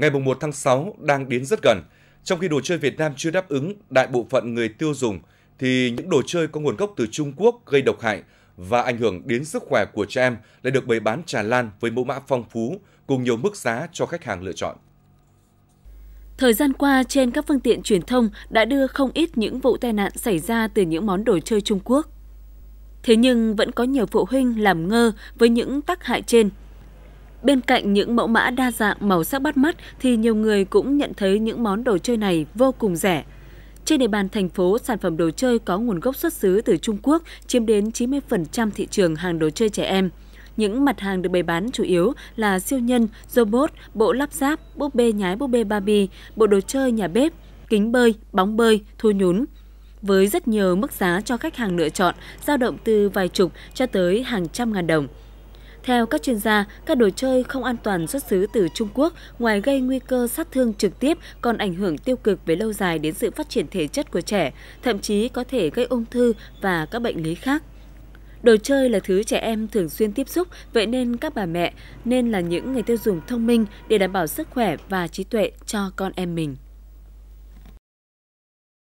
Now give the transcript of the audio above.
ngày 1 tháng 6 đang đến rất gần. Trong khi đồ chơi Việt Nam chưa đáp ứng đại bộ phận người tiêu dùng, thì những đồ chơi có nguồn gốc từ Trung Quốc gây độc hại và ảnh hưởng đến sức khỏe của trẻ em lại được bày bán tràn lan với mẫu mã phong phú cùng nhiều mức giá cho khách hàng lựa chọn. Thời gian qua, trên các phương tiện truyền thông đã đưa không ít những vụ tai nạn xảy ra từ những món đồ chơi Trung Quốc. Thế nhưng vẫn có nhiều phụ huynh làm ngơ với những tác hại trên – Bên cạnh những mẫu mã đa dạng màu sắc bắt mắt thì nhiều người cũng nhận thấy những món đồ chơi này vô cùng rẻ. Trên địa bàn thành phố, sản phẩm đồ chơi có nguồn gốc xuất xứ từ Trung Quốc chiếm đến 90% thị trường hàng đồ chơi trẻ em. Những mặt hàng được bày bán chủ yếu là siêu nhân, robot, bộ lắp ráp, búp bê nhái búp bê Barbie, bộ đồ chơi nhà bếp, kính bơi, bóng bơi, thu nhún. Với rất nhiều mức giá cho khách hàng lựa chọn, dao động từ vài chục cho tới hàng trăm ngàn đồng. Theo các chuyên gia, các đồ chơi không an toàn xuất xứ từ Trung Quốc ngoài gây nguy cơ sát thương trực tiếp còn ảnh hưởng tiêu cực về lâu dài đến sự phát triển thể chất của trẻ, thậm chí có thể gây ung thư và các bệnh lý khác. Đồ chơi là thứ trẻ em thường xuyên tiếp xúc, vậy nên các bà mẹ nên là những người tiêu dùng thông minh để đảm bảo sức khỏe và trí tuệ cho con em mình.